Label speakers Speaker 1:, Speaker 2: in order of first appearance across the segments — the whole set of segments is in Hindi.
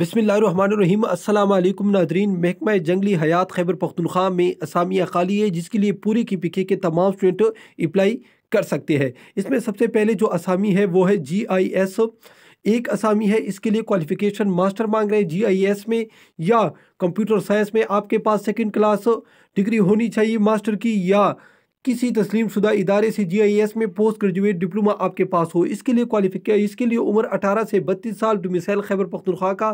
Speaker 1: बसमिल अल्लाम नादरीन महकमा जंगली हयात खैबर पख्तनख्वा में असामियाँ खाली है जिसके लिए पूरी की पीके के तमाम स्टूडेंट अप्लाई कर सकते हैं इसमें सबसे पहले जो असामी है वो है जी आई एस एक असामी है इसके लिए क्वालिफिकेशन मास्टर मांग रहे हैं जी आई एस में या कंप्यूटर साइंस में आपके पास सेकेंड क्लास डिग्री होनी चाहिए मास्टर की या किसी तस्लीम शुदा इदारे से जीआईएस में पोस्ट ग्रेजुएट डिप्लोमा आपके पास हो इसके लिए क्वालिफिकेशन इसके लिए उम्र अठारह से बत्तीस साल डोमिसल खैबर पख्तनख्वा का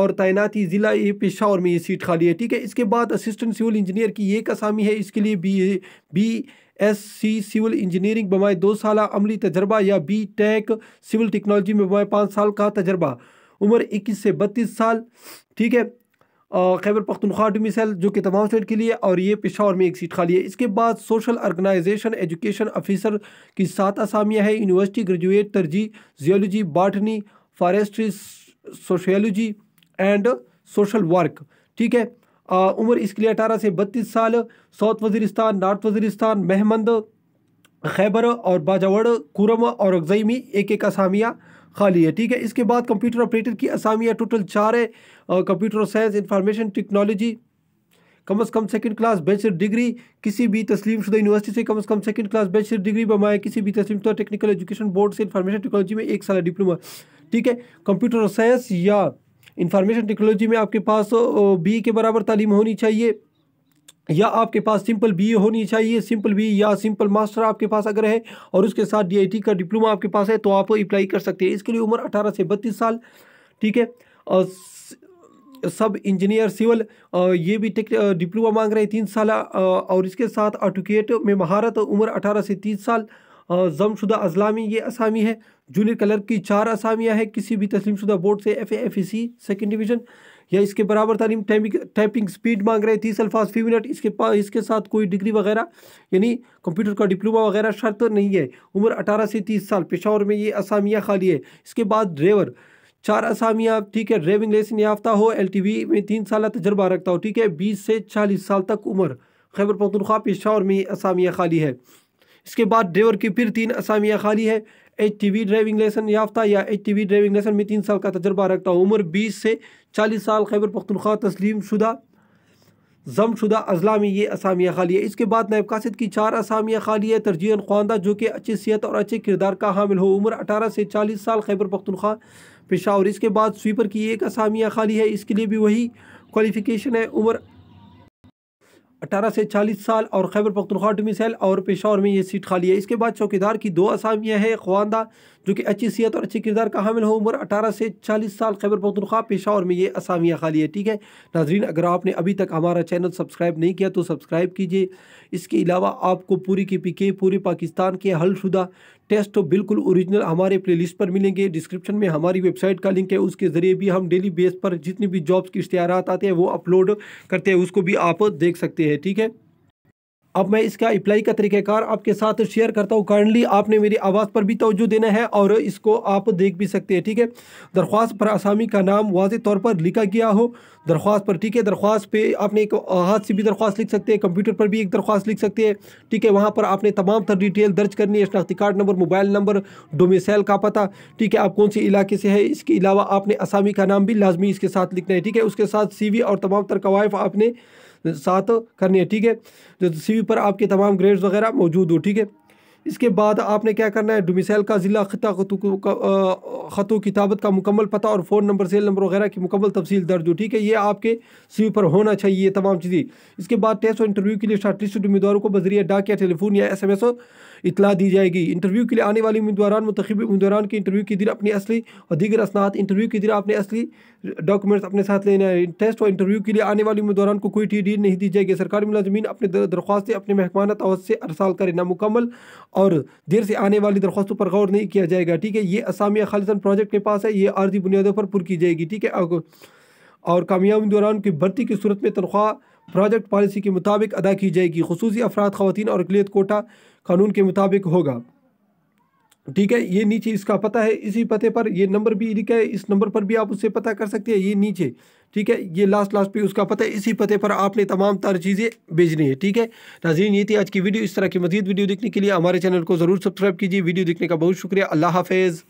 Speaker 1: और तैनाती ज़िला ए पेशावर में ये सीट खाली है ठीक है इसके बाद असिस्टेंट सिविल इंजीनियर की एक असामी है इसके लिए B B S C civil engineering बमाए दो साल अमली तजर्बा या बी टेक सिविल टेक्नोलॉजी में बमाए पाँच साल का तजर्बा उम्र इक्कीस से बत्तीस साल ठीक है खैबर पख्तनख्वा डोमिसल मिसल जो कि तमाम स्टेट के लिए और ये पिशावर में एक सीट खाली है इसके बाद सोशल ऑर्गेनाइजेशन एजुकेशन ऑफिसर की सात असामियाँ हैं यूनिवर्सिटी ग्रेजुएट तरजीह geology botany forestry sociology and social work ठीक है आ, उम्र इसके लिए अठारह से बत्तीस साल साउथ वजीरिस्तान नॉर्थ वजीरिस्तान महमंद खैबर और बाजावड़ कुरम और अगजई में एक एक असामिया खाली है ठीक है इसके बाद कंप्यूटर ऑपरेटर की असामियाँ टोटल चार है कंप्यूटर साइंस इंफॉर्मेशन टेक्नोलॉजी कम अज़ कम सेकेंड क्लास बैचलर डिग्री किसी भी तस्लीम शुदा यूनिवर्सिटी से कम अज़ कम सेकेंड क्लास बैचलर डिग्री बमाए किसी भी तस्लीम शुदा टेक्निकल एजुकेशन बोर्ड से इंफॉर्मेशन टेक्नोलॉजी में एक साल डिप्लोमा ठीक है कंप्यूटर साइंस या इंफॉर्मेशन टेक्नोलॉजी में आपके पास बी के बराबर तालीम होनी चाहिए या आपके पास सिंपल बीए होनी चाहिए सिंपल बी या सिंपल मास्टर आपके पास अगर है और उसके साथ डीआईटी का डिप्लोमा आपके पास है तो आप अप्लाई कर सकते हैं इसके लिए उम्र अठारह से बत्तीस साल ठीक है और सब इंजीनियर सिविल ये भी डिप्लोमा मांग रहे हैं तीन साल और इसके साथ एडुकेट में महारत उम्र अठारह से तीस साल जमशुदा अजलामी ये असामी है जूनियर क्लर्क की चार असामियाँ हैं किसी भी तस्लीम शुदा बोर्ड से F F C second division या इसके बराबर तालीम टाइपिंग स्पीड मांग रहे तीस अल्फाज फी मिनट इसके इसके साथ कोई डिग्री वगैरह यानी कंप्यूटर का डिप्लोमा वगैरह शर्त नहीं है उम्र अठारह से तीस साल पेशावर में ये असामियाँ खाली है इसके बाद ड्राइवर चार असामियाँ ठीक है ड्राइविंग लाइसेंस याफ्ता हो एल टी वी में तीन साल तजर्बा रखता हो ठीक है बीस से चालीस साल तक उम्र खैबर पखतनख्वा पेशावर में ये असामियाँ खाली है इसके बाद ड्राइवर की फिर तीन असामियाँ खाली है H T V driving licence याफ्ता या H T V driving licence में तीन साल का तजर्बा रखता हूँ उम्र बीस से चालीस साल खैबर पख्तनख्वा तस्लीम शुदा जम शुदा अजला में ये असामियाँ खाली है इसके बाद नायब कासद की चार असामियाँ खाली है तरजीहन ख्वानदा जो कि अच्छी सेहत और अच्छे किरदार का हामिल हो उम्र अठारह से चालीस साल खैबर पख्तनख्वा और इसके बाद स्वीपर की एक असामियाँ खाली है इसके लिए भी वही क्वालिफिकेशन है उम्र अठारह से चालीस साल और खैबर पख्तनख्वा टू मिसाइल और पेशावर में ये सीट खाली है इसके बाद चौकीदार की दो असामियाँ हैं ख्वानदा जो कि अच्छी सेहत और अच्छे किरदार का हामिल हो उम्र अठारह से चालीस साल खैबर पखतनख्वा पेशावर में ये असामिया खाली है ठीक है नाजरीन अगर आपने अभी तक हमारा चैनल सब्सक्राइब नहीं किया तो सब्सक्राइब कीजिए इसके अलावा आपको पूरी के पी के पूरे पाकिस्तान के हलशुदा टेस्ट तो बिल्कुल ओरिजिनल हमारे प्लेलिस्ट पर मिलेंगे डिस्क्रिप्शन में हमारी वेबसाइट का लिंक है उसके ज़रिए भी हम डेली बेस पर जितनी भी जॉब्स के इश्तहार आते हैं वो अपलोड करते हैं उसको भी आप देख सकते हैं ठीक है अब मैं इसका अप्लाई का तरीक़ाकार आपके साथ शेयर करता हूँ काइंडली आपने मेरी आवाज़ पर भी तोज्जो देना है और इसको आप देख भी सकते हैं ठीक है दरख्वास्त पर आसामी का नाम वाज तौर पर लिखा गया हो दरख्वास्त पर ठीक है दरख्वास्त पे आपने एक हाथ से भी दरख्वास्त लिख सकते हैं कंप्यूटर पर भी एक दरख्वास्त लिख सकते हैं ठीक है वहाँ पर आपने तमाम तर डिटेल दर्ज करनी है शनाख्ती card number mobile number domicile का पता ठीक है आप कौन से इलाके से है इसके अलावा आपने आसामी का नाम भी लाजमी इसके साथ लिखना है ठीक है उसके साथ सी और तमाम तर कवायफ आपने साथ करनी है ठीक है जो सी पर आपके तमाम ग्रेड्स वगैरह मौजूद हो ठीक है इसके बाद आपने क्या करना है डोमिसाइल का ज़िला खता ख़त किताबत का मुकम्मल पता और फ़ोन नंबर सेल नंबर वगैरह की मुकम्मल तफसील दर्ज हो ठीक है ये आपके सी पर होना चाहिए ये तमाम चीज़ें इसके बाद टेस्ट और इंटरव्यू के लिए शार्ट लिस्ट उम्मीदवारों को बजरिया डाक या टेलीफोन या एस एम एस इतला दी जाएगी इंटरव्यू के लिए आने वाले उम्मीदवार मंतब उम्मीदवार के इंटरव्यू के दिन अपनी असली और दीगर असनात इंटरव्यू के दिन अपने असली डॉक्यूमेंट्स अपने साथ लेने है टेस्ट और इंटरव्यू के लिए आने वाले उम्मीदवार को कोई टी नहीं दी जाएगी सरकारी मुलाजमीन अपने दरख्वास्तें अपने मेहमान तवज से अरसाल करें नामुकम्मल और देर से आने वाली दरख्वास्तों पर गौर नहीं किया जाएगा ठीक है ये असामिया खालिसन प्रोजेक्ट के पास है ये अर्जी बुनियादों पर पुर की जाएगी ठीक है और कामयाब उम्मीदवारों की भर्ती की सूरत में तनख्वाह प्रोजेक्ट पॉलिसी के मुताबिक अदा की जाएगी खसूस अफराद खातन और अकलीत कोटा कानून के मुताबिक होगा ठीक है ये नीचे इसका पता है इसी पते पर ये नंबर भी लिखा है इस नंबर पर भी आप उससे पता कर सकते हैं ये नीचे ठीक है ये लास्ट लास्ट पे उसका पता है इसी पते पर आपने तमाम तार चीज़ें भेजनी है ठीक है नाजीन ये थी आज की वीडियो इस तरह की मजीद वीडियो देखने के लिए हमारे चैनल को ज़रूर सब्सक्राइब कीजिए वीडियो देखने का बहुत शुक्रिया अल्लाह हाफेज़